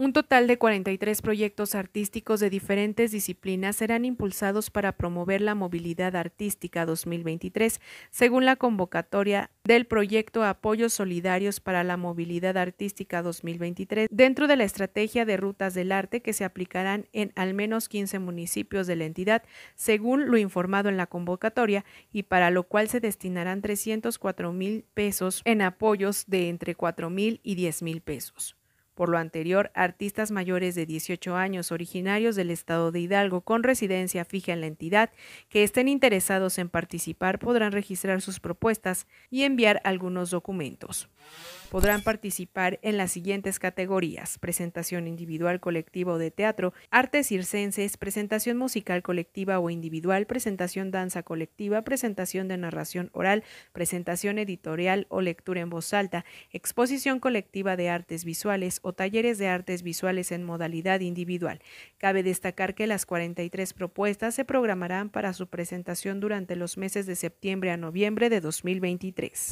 Un total de 43 proyectos artísticos de diferentes disciplinas serán impulsados para promover la movilidad artística 2023, según la convocatoria del proyecto Apoyos Solidarios para la Movilidad Artística 2023, dentro de la estrategia de rutas del arte que se aplicarán en al menos 15 municipios de la entidad, según lo informado en la convocatoria, y para lo cual se destinarán 304 mil pesos en apoyos de entre 4 mil y 10 mil pesos. Por lo anterior, artistas mayores de 18 años originarios del estado de Hidalgo con residencia fija en la entidad que estén interesados en participar podrán registrar sus propuestas y enviar algunos documentos. Podrán participar en las siguientes categorías: presentación individual colectiva o de teatro, artes circenses, presentación musical colectiva o individual, presentación danza colectiva, presentación de narración oral, presentación editorial o lectura en voz alta, exposición colectiva de artes visuales o talleres de artes visuales en modalidad individual. Cabe destacar que las 43 propuestas se programarán para su presentación durante los meses de septiembre a noviembre de 2023.